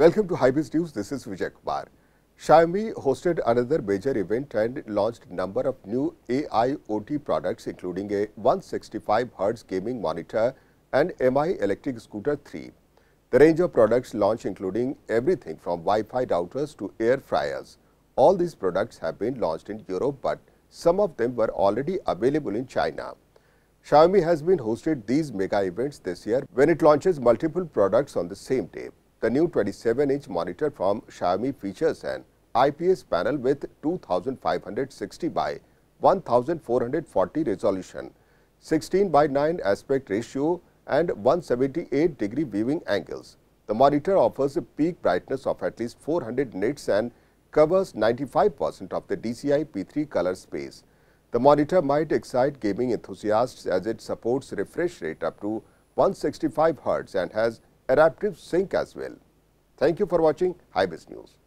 Welcome to Hybrids News. This is Vijay Kumar. Xiaomi hosted another major event and launched number of new AIoT products including a 165 Hz gaming monitor and MI electric scooter 3. The range of products launched including everything from Wi-Fi routers to air fryers. All these products have been launched in Europe but some of them were already available in China. Xiaomi has been hosted these mega events this year when it launches multiple products on the same day. The new 27-inch monitor from Xiaomi features an IPS panel with 2560 by 1440 resolution, 16 by 9 aspect ratio and 178 degree viewing angles. The monitor offers a peak brightness of at least 400 nits and covers 95% of the DCI P3 color space. The monitor might excite gaming enthusiasts as it supports refresh rate up to 165 Hz and has adaptive sync as well. Thank you for watching HiBiz News.